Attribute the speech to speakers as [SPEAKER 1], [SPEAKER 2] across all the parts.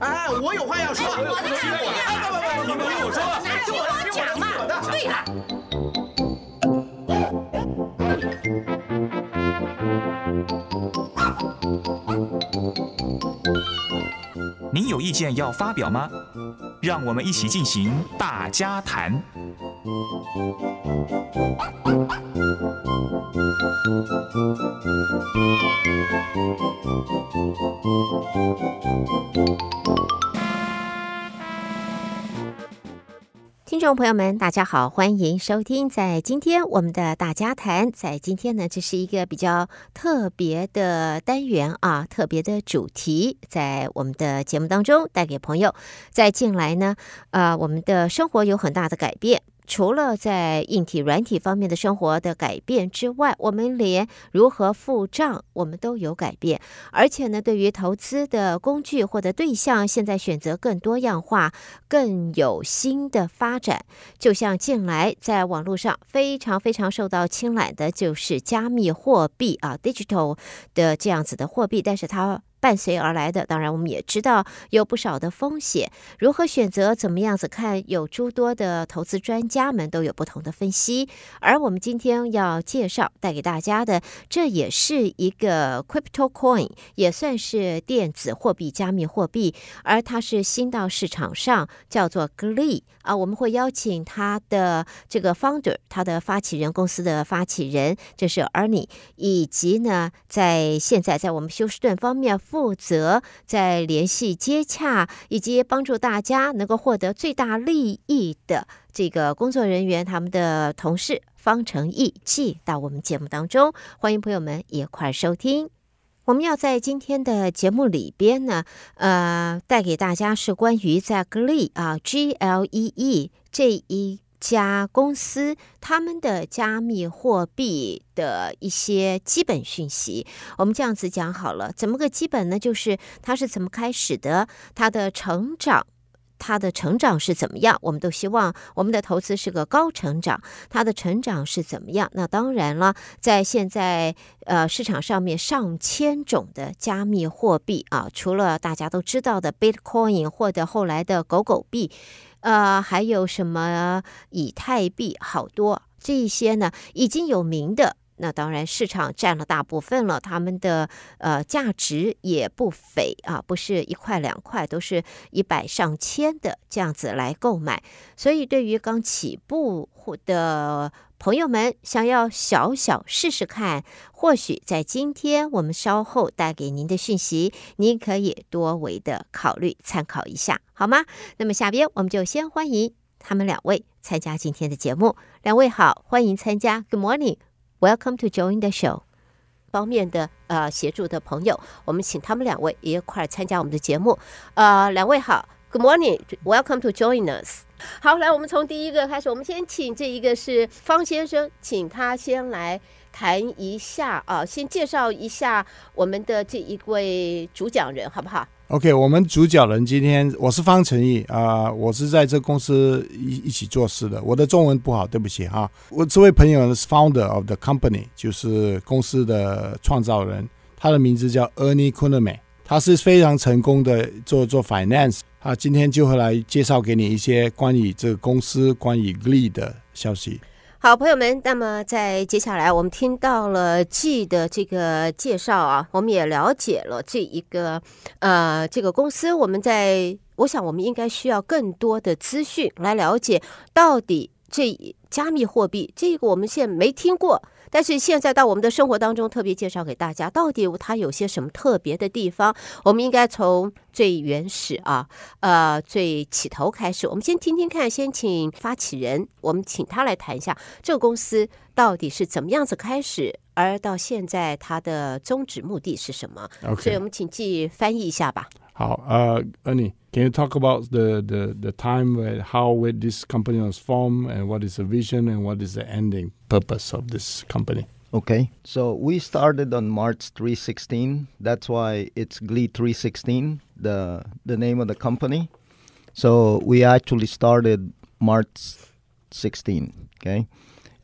[SPEAKER 1] 哎，我有
[SPEAKER 2] 话要说。我的不不不，你们听我说，拿听我讲嘛。对了，您有意见要发表吗？让我们一起进行大家谈。听众朋友们，大家好，欢迎收听。在今天，我们的大家谈，在今天呢，这是一个比较特别的单元啊，特别的主题，在我们的节目当中带给朋友。在近来呢，呃，我们的生活有很大的改变。除了在硬体、软体方面的生活的改变之外，我们连如何付账，我们都有改变。而且呢，对于投资的工具或者对象，现在选择更多样化，更有新的发展。就像近来在网络上非常非常受到青睐的，就是加密货币啊，digital 的这样子的货币，但是它。伴随而来的，当然我们也知道有不少的风险。如何选择，怎么样子看，有诸多的投资专家们都有不同的分析。而我们今天要介绍带给大家的，这也是一个 crypto coin，也算是电子货币、加密货币。而它是新到市场上，叫做 Gle。e 啊，我们会邀请它的这个 founder，它的发起人公司的发起人，这是 Ernie，以及呢，在现在在我们休斯顿方面。负责在联系接洽以及帮助大家能够获得最大利益的这个工作人员，他们的同事方成义，寄到我们节目当中，欢迎朋友们一块收听。我们要在今天的节目里边呢，呃，带给大家是关于在 Glee 啊，G L E E 这一家公司他们的加密货币的一些基本讯息，我们这样子讲好了，怎么个基本呢？就是它是怎么开始的，它的成长，它的成长是怎么样？我们都希望我们的投资是个高成长，它的成长是怎么样？那当然了，在现在呃市场上面上千种的加密货币啊，除了大家都知道的 Bitcoin，或者后来的狗狗币。呃，还有什么以太币？好多这一些呢，已经有名的。那当然，市场占了大部分了，他们的呃价值也不菲啊，不是一块两块，都是一百上千的这样子来购买。所以，对于刚起步或的朋友们，想要小小试试看，或许在今天我们稍后带给您的讯息，您可以多维的考虑参考一下，好吗？那么，下边我们就先欢迎他们两位参加今天的节目。两位好，欢迎参加，Good morning。Welcome to join the show。方面的呃协助的朋友，我们请他们两位一块参加我们的节目。呃，两位好，Good morning，Welcome to join us。好，来，我们从第一个开始，我们先请这一个是方先生，请他先来谈一下啊，先介绍一下我们的这一位主讲人，好不好？
[SPEAKER 1] OK，我们主角人今天我是方成义啊，我是在这公司一一起做事的。我的中文不好，对不起哈。我这位朋友是 founder of the company，就是公司的创造人，他的名字叫 Ernie k u n e m n 他是非常成功的做做 finance。他今天就会来介绍给你一些关于这个公司关于利的消息。
[SPEAKER 2] 好，朋友们，那么在接下来，我们听到了 G 的这个介绍啊，我们也了解了这一个呃，这个公司。我们在我想，我们应该需要更多的资讯来了解到底这加密货币这个，我们现在没听过。但是现在到我们的生活当中，特别介绍给大家，到底它有些什么特别的地方？我们应该从最原始啊，呃，最起头开始。我们先听听看，先请发起人，我们请他来谈一下这个公司到底是怎么样子开始，而到现在它的宗旨目的是什么？OK，所以我们请记翻译一下吧。
[SPEAKER 1] 好，呃安妮。Can you talk about the, the, the time, how Where this company was formed, and what is the vision, and what is
[SPEAKER 3] the ending purpose of this company? Okay, so we started on March 316. That's why it's Glee 316, the, the name of the company. So we actually started March 16, okay?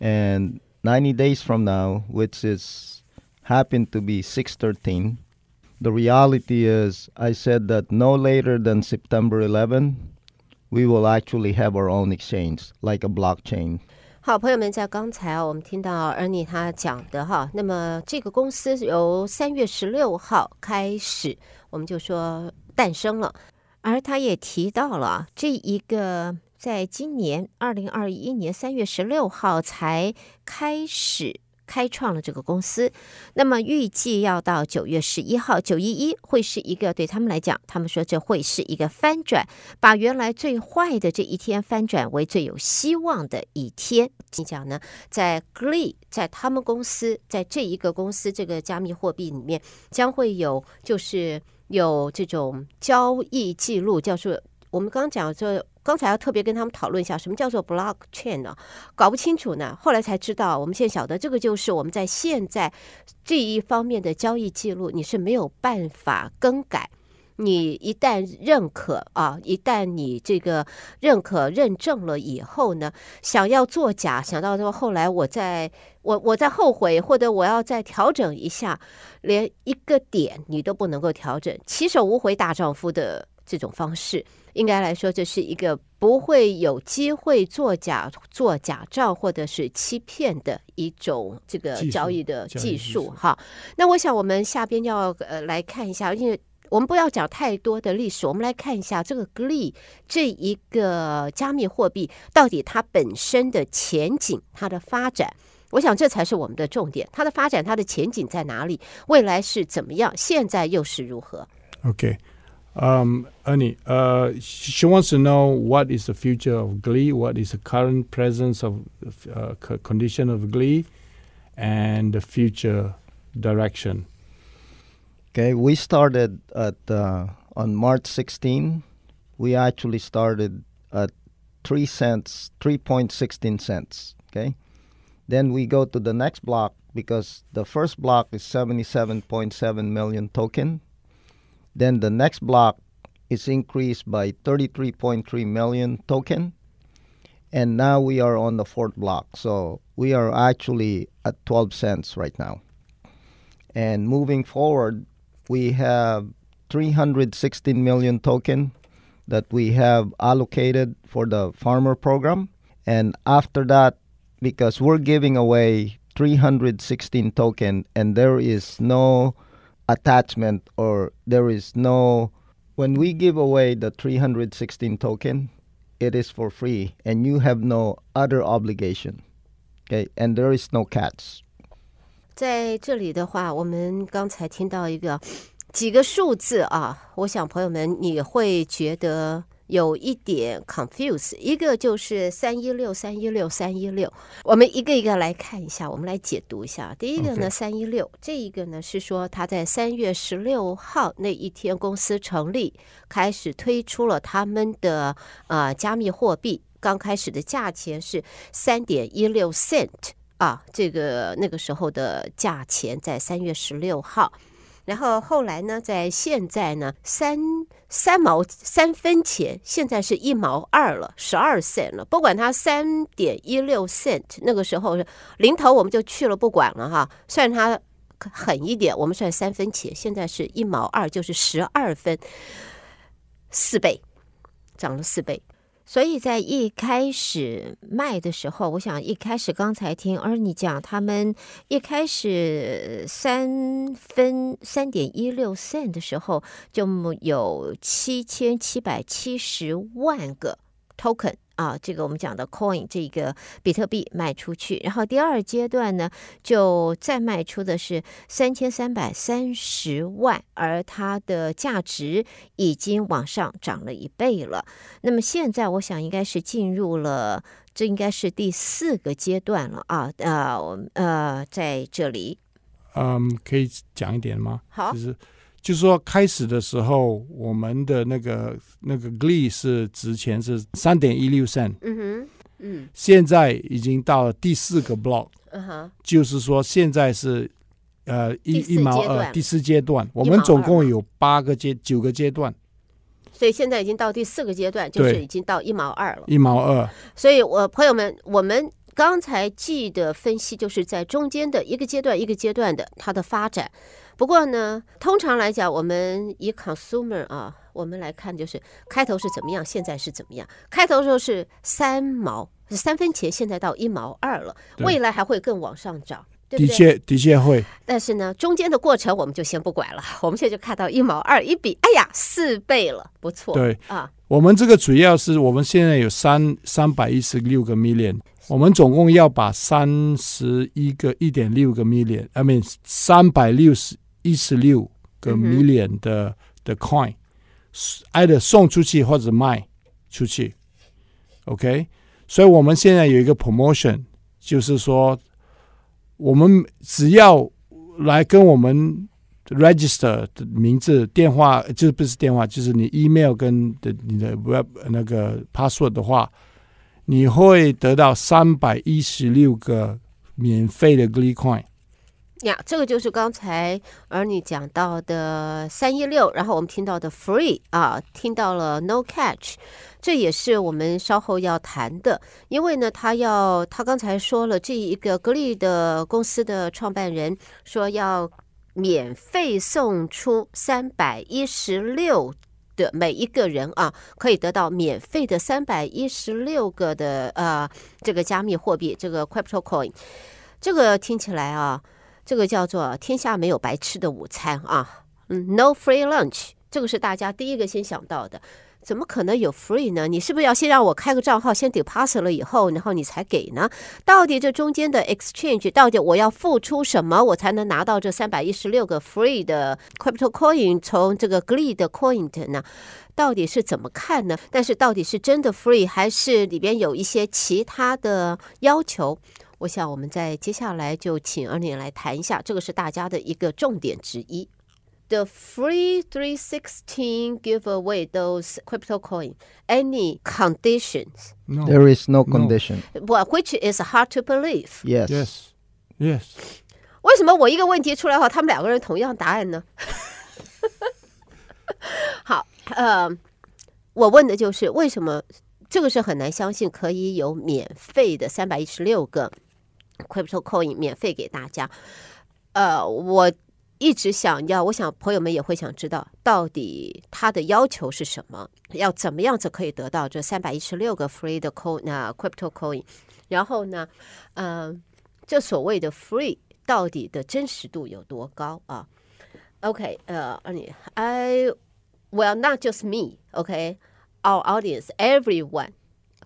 [SPEAKER 3] And 90 days from now, which is happened to be 613, the reality is, I said that no later than September 11, we will actually have our own exchange, like a blockchain.
[SPEAKER 2] 好，朋友们，在刚才啊，我们听到 Ernie 他讲的哈，那么这个公司由三月十六号开始，我们就说诞生了，而他也提到了这一个在今年二零二一年三月十六号才开始开创了这个公司，那么预计要到九月十一号，九一一会是一个对他们来讲，他们说这会是一个翻转，把原来最坏的这一天翻转为最有希望的一天。你讲呢，在 Gle 在他们公司在这一个公司这个加密货币里面，将会有就是有这种交易记录，叫做我们刚刚讲就。刚才要特别跟他们讨论一下，什么叫做 blockchain 呢？搞不清楚呢，后来才知道，我们现在晓得这个就是我们在现在这一方面的交易记录，你是没有办法更改。你一旦认可啊，一旦你这个认可认证了以后呢，想要作假，想到说后来我在我我在后悔，或者我要再调整一下，连一个点你都不能够调整，起手无回大丈夫的。这种方式应该来说，这是一个不会有机会作假、做假账或者是欺骗的一种这个交易的技术。哈，那我想我们下边要呃来看一下，因为我们不要讲太多的历史，我们来看一下这个 g l e 这一个加密货币到底它本身的前景、它的发展。我想这才是我们的重点。它的发展、它的前景在哪里？未来是怎么样？现在又是如何
[SPEAKER 1] ？OK。Um, Ernie, uh, she wants to know what is the future of Glee, what is the current presence of uh,
[SPEAKER 3] condition of Glee, and the future direction. Okay, we started at uh, on March 16. We actually started at three cents, three point sixteen cents. Okay, then we go to the next block because the first block is 77.7 million token then the next block is increased by 33.3 million token. And now we are on the fourth block. So we are actually at 12 cents right now. And moving forward, we have 316 million token that we have allocated for the farmer program. And after that, because we're giving away 316 token and there is no attachment or there is no when we give away the 316 token it is for free and you have no other obligation okay and there is no catch
[SPEAKER 2] 在这里的话，我们刚才听到一个几个数字啊，我想朋友们你会觉得有一点 confuse，一个就是三一六三一六三一六，我们一个一个来看一下，我们来解读一下。第一个呢，三一六这一个呢是说他在三月十六号那一天公司成立，开始推出了他们的呃加密货币，刚开始的价钱是三点一六 cent 啊，这个那个时候的价钱在三月十六号，然后后来呢，在现在呢三。三毛三分钱，现在是一毛二了，十二 cent 了。不管它三点一六 cent，那个时候零头我们就去了，不管了哈。算它狠一点，我们算三分钱，现在是一毛二，就是十二分，四倍涨了四倍。所以在一开始卖的时候，我想一开始刚才听而你讲他们一开始三分三点一六 cent 的时候就有七千七百七十万个 token。啊，这个我们讲的 coin 这个比特币卖出去，然后第二阶段呢，就再卖出的是三千三百三十万，而它的价值已经往上涨了一倍了。那么现在我想应该是进入了，这应该是第四个阶段了啊，呃，呃，在这里，
[SPEAKER 1] 嗯，可以讲一点吗？好，就是。就是说，开始的时候，我们的那个那个 g l e 是值钱是三点一六三。嗯
[SPEAKER 2] 哼，嗯，
[SPEAKER 1] 现在已经到了第四个 Block。嗯哼。就是说，现在是呃一一毛二，第四阶段。我们总共有八个阶九个阶段。
[SPEAKER 2] 所以现在已经到第四个阶段，就是已经到一毛二了。一毛二。所以我朋友们，我们。刚才记的分析就是在中间的一个阶段一个阶段的它的发展。不过呢，通常来讲，我们以 consumer 啊，我们来看就是开头是怎么样，现在是怎么样。开头的时候是三毛三分钱，现在到一毛二了，未来还会更往上涨，的确
[SPEAKER 1] 的确会。
[SPEAKER 2] 但是呢，中间的过程我们就先不管了。我们现在就看到一毛二一比，哎呀，四倍了，不错。对啊，
[SPEAKER 1] 我们这个主要是我们现在有三三百一十六个 million。我们总共要把三十一个一点六个 million，I mean 三百六十一十六个 million 的的 coin，either 送出去或者卖出去，OK？所以我们现在有一个 promotion，就是说，我们只要来跟我们 register 的名字、电话，就是不是电话，就是你 email 跟的你的 web 那个 password 的话。你会得到三百一十六个免费的 Gleecoin
[SPEAKER 2] 呀，这个就是刚才而你讲到的三一六，然后我们听到的 free 啊，听到了 no catch，这也是我们稍后要谈的，因为呢，他要他刚才说了，这一个格力的公司的创办人说要免费送出三百一十六。的每一个人啊，可以得到免费的三百一十六个的呃，这个加密货币，这个 c r y p t o c o i n 这个听起来啊，这个叫做天下没有白吃的午餐啊，嗯，no free lunch，这个是大家第一个先想到的。怎么可能有 free 呢？你是不是要先让我开个账号，先 deposit 了以后，然后你才给呢？到底这中间的 exchange，到底我要付出什么，我才能拿到这三百一十六个 free 的 c r y p t o c o i n 从这个 GLEED coin 呢？到底是怎么看呢？但是到底是真的 free 还是里边有一些其他的要求？我想我们在接下来就请二宁来谈一下，这个是大家的一个重点之一。The three three sixteen give away those crypto coin. Any conditions?
[SPEAKER 3] There is no condition.
[SPEAKER 2] w h which is hard to believe?
[SPEAKER 3] Yes, yes.
[SPEAKER 2] 为什么我一个问题出来后，他们两个人同样答案呢？好，呃，我问的就是为什么这个是很难相信，可以有免费的三百一十六个 crypto coin 免费给大家。呃，我。一直想要，我想朋友们也会想知道，到底他的要求是什么？要怎么样子可以得到这三百一十六个 free 的 coin 啊 crypto coin？然后呢，嗯、呃，这所谓的 free 到底的真实度有多高啊？OK，呃，你 I well not just me，OK，our、okay?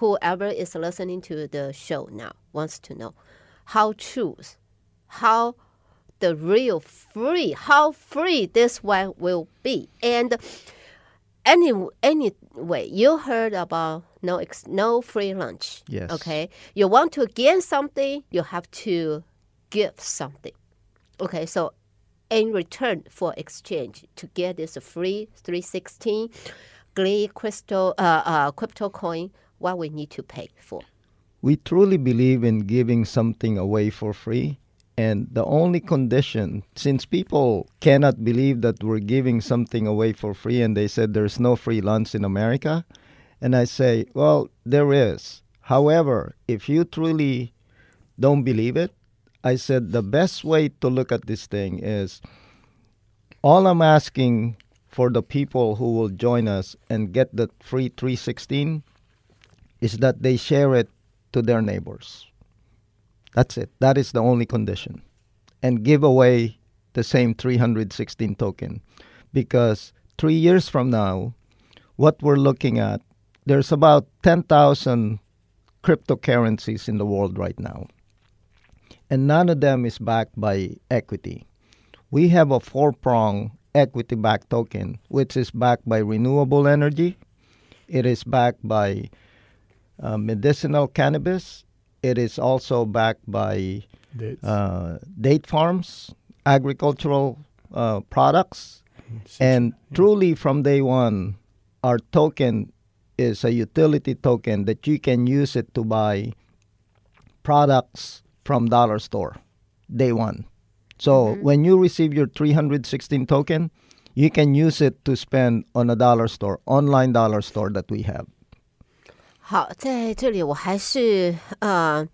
[SPEAKER 2] whoever is listening to the show now wants to know how true, how the real free, how free this one will be. And any anyway, you heard about no ex, no free lunch. Yes. Okay. You want to gain something, you have to give something. Okay. So in return for exchange to get this free 316 glee crystal uh, uh, crypto coin what we need to pay for
[SPEAKER 3] we truly believe in giving something away for free and the only condition, since people cannot believe that we're giving something away for free, and they said there's no free lunch in America. And I say, well, there is. However, if you truly don't believe it, I said the best way to look at this thing is all I'm asking for the people who will join us and get the free 316 is that they share it to their neighbors. That's it. That is the only condition. And give away the same 316 token because three years from now, what we're looking at, there's about 10,000 cryptocurrencies in the world right now. And none of them is backed by equity. We have a four prong equity backed token, which is backed by renewable energy, it is backed by uh, medicinal cannabis, it is also backed by uh, date farms, agricultural uh, products, mm-hmm. and yeah. truly from day one, our token is a utility token that you can use it to buy products from dollar store day one. So mm-hmm. when you receive your 316 token, you can use it to spend on a dollar store, online dollar store that we have.
[SPEAKER 2] 好，在这里我还是呃，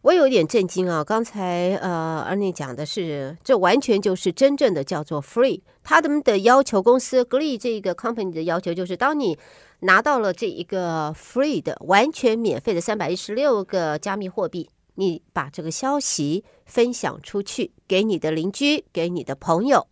[SPEAKER 2] 我有点震惊啊！刚才呃，阿妮讲的是，这完全就是真正的叫做 free，他们的要求公司 Glee 这一个 company 的要求就是，当你拿到了这一个 free 的完全免费的三百一十六个加密货币，你把这个消息分享出去，给你的邻居，给你的朋友。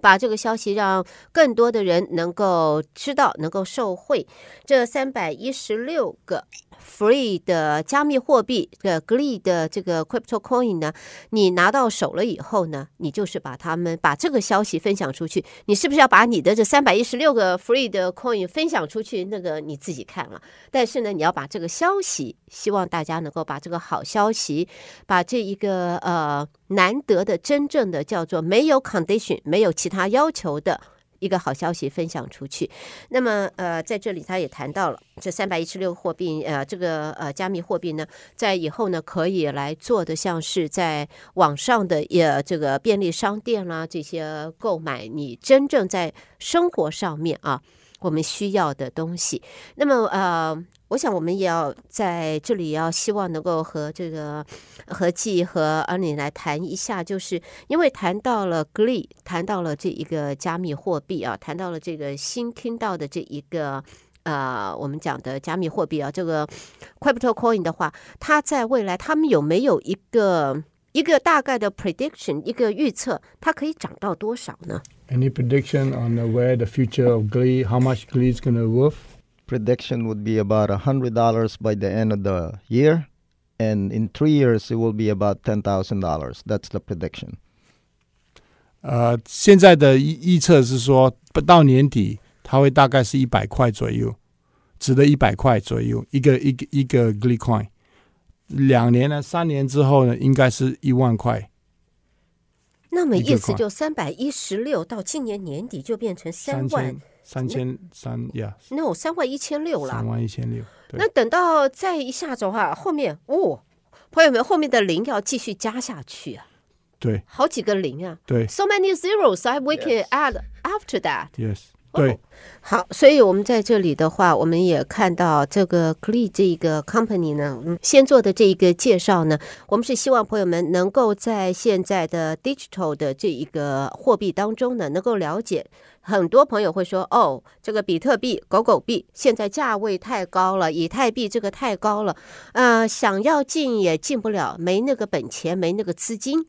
[SPEAKER 2] 把这个消息让更多的人能够知道，能够受惠。这三百一十六个 free 的加密货币的 GLE 的这个 crypto coin 呢，你拿到手了以后呢，你就是把他们把这个消息分享出去。你是不是要把你的这三百一十六个 free 的 coin 分享出去？那个你自己看了。但是呢，你要把这个消息，希望大家能够把这个好消息，把这一个呃。难得的真正的叫做没有 condition、没有其他要求的一个好消息分享出去。那么，呃，在这里他也谈到了这三百一十六货币，呃，这个呃加密货币呢，在以后呢可以来做的像是在网上的也这个便利商店啦这些购买，你真正在生活上面啊。我们需要的东西。那么，呃，我想我们也要在这里要希望能够和这个何季和阿里来谈一下，就是因为谈到了 Gle，e 谈到了这一个加密货币啊，谈到了这个新听到的这一个呃，我们讲的加密货币啊，这个 c r y p t o c o i n 的话，它在未来他们有没有一个一个大概的 prediction，一个预测，它可以涨到多少呢？
[SPEAKER 1] Any
[SPEAKER 3] prediction on uh, where the future of Glee, how much Glee is going to worth? Prediction would be about $100 by the end of the year. And in three years, it will be about $10,000. That's the prediction.
[SPEAKER 1] 呃，现在的预测是说，不到年底，它会大概是一百块左右，值得一百块左右一个一个一个 uh, Glee Coin。两年呢，三年之后呢，应该是一万块。
[SPEAKER 2] 那么，意思就三百一十六到今年年底就变成三万三千
[SPEAKER 1] 三呀
[SPEAKER 2] ？No，三万一千六了。三
[SPEAKER 1] 万一千六。那
[SPEAKER 2] 等到再一下的话，后面哦，朋友们，后面的零要继续加下去啊。对，好几个零啊。对，so many zeros I we can add after that.
[SPEAKER 1] Yes. 对，
[SPEAKER 2] 好，所以我们在这里的话，我们也看到这个 c l e 这一个 Company 呢，先做的这一个介绍呢，我们是希望朋友们能够在现在的 Digital 的这一个货币当中呢，能够了解。很多朋友会说，哦，这个比特币、狗狗币现在价位太高了，以太币这个太高了，呃，想要进也进不了，没那个本钱，没那个资金。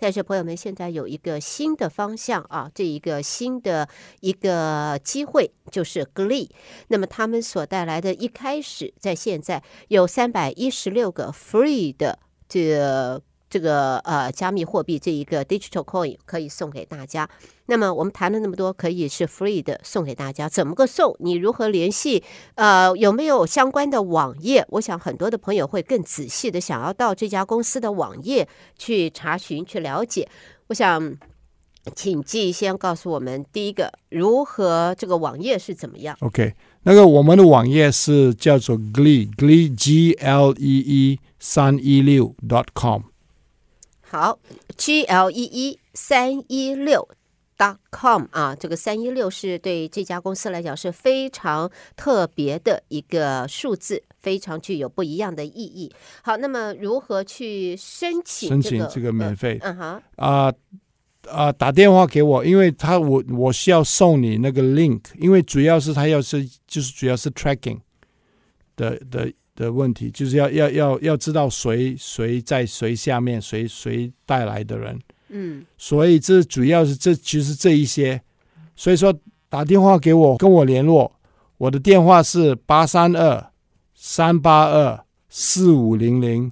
[SPEAKER 2] 但是朋友们，现在有一个新的方向啊，这一个新的一个机会就是 g l e e 那么他们所带来的一开始，在现在有三百一十六个 free 的这。这个呃，加密货币这一个 digital coin 可以送给大家。那么我们谈了那么多，可以是 free 的送给大家。怎么个送？你如何联系？呃，有没有相关的网页？我想很多的朋友会更仔细的想要到这家公司的网页去查询去了解。我想，请记先告诉我们第一个如何这个网页是怎么样。
[SPEAKER 1] OK，那个我们的网页是叫做 glee glee g l e e 三一六 dot com。
[SPEAKER 2] 好，g l e e 三一六 dot com 啊，这个三一六是对这家公司来讲是非常特别的一个数字，非常具有不一样的意义。好，那么如何去申请？申请这
[SPEAKER 1] 个免费？嗯哈啊啊，打电话给我，因为他我我需要送你那个 link，因为主要是他要是就是主要是 tracking 的的。的问题就是要要要要知道谁谁在谁下面谁谁带来的人，嗯，所以这主要是这其实这一些，所以说打电话给我跟我联络，我的电话是八三二三八二四五零零，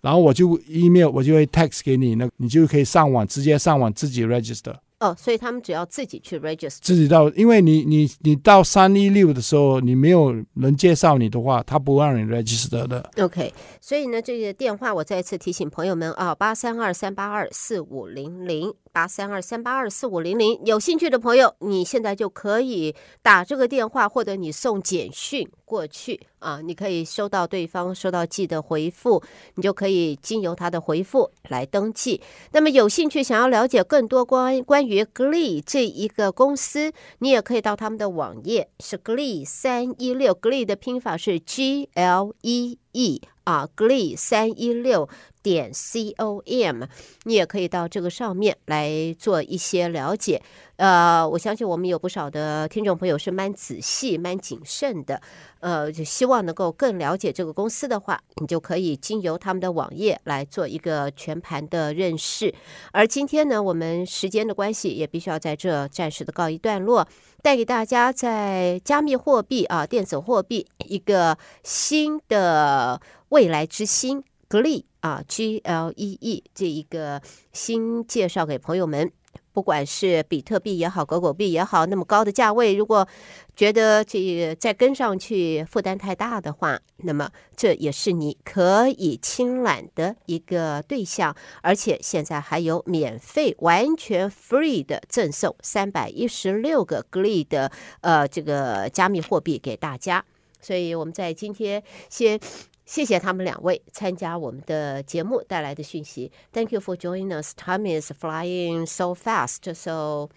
[SPEAKER 1] 然后我就 email 我就会 text 给你，那你就可以上网直接上网自己 register。
[SPEAKER 2] 哦，所以他们只要自己去 register，自
[SPEAKER 1] 己到，因为你你你到三一六的时候，你没有人介绍你的话，他不让你 register 的。
[SPEAKER 2] OK，所以呢，这个电话我再一次提醒朋友们啊，八三二三八二四五零零，八三二三八二四五零零。有兴趣的朋友，你现在就可以打这个电话，或者你送简讯过去啊，你可以收到对方收到，记得回复，你就可以经由他的回复来登记。那么有兴趣想要了解更多关关。于 Glee 这一个公司，你也可以到他们的网页，是 Glee 三一六 Glee 的拼法是 G L E E。啊，glee 三一六点 com，你也可以到这个上面来做一些了解。呃，我相信我们有不少的听众朋友是蛮仔细、蛮谨慎的。呃，就希望能够更了解这个公司的话，你就可以经由他们的网页来做一个全盘的认识。而今天呢，我们时间的关系也必须要在这暂时的告一段落，带给大家在加密货币啊、电子货币一个新的。未来之星 Gle e 啊，G L E E 这一个新介绍给朋友们，不管是比特币也好，狗狗币也好，那么高的价位，如果觉得这再跟上去负担太大的话，那么这也是你可以清揽的一个对象，而且现在还有免费、完全 free 的赠送三百一十六个 Gle e 的呃这个加密货币给大家，所以我们在今天先。谢谢他们两位参加我们的节目带来的讯息。Thank you for joining us. Time is flying so fast. So,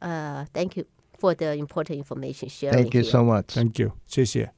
[SPEAKER 2] uh, thank you for the important information sharing. Thank you so
[SPEAKER 1] much. Thank you. 谢谢。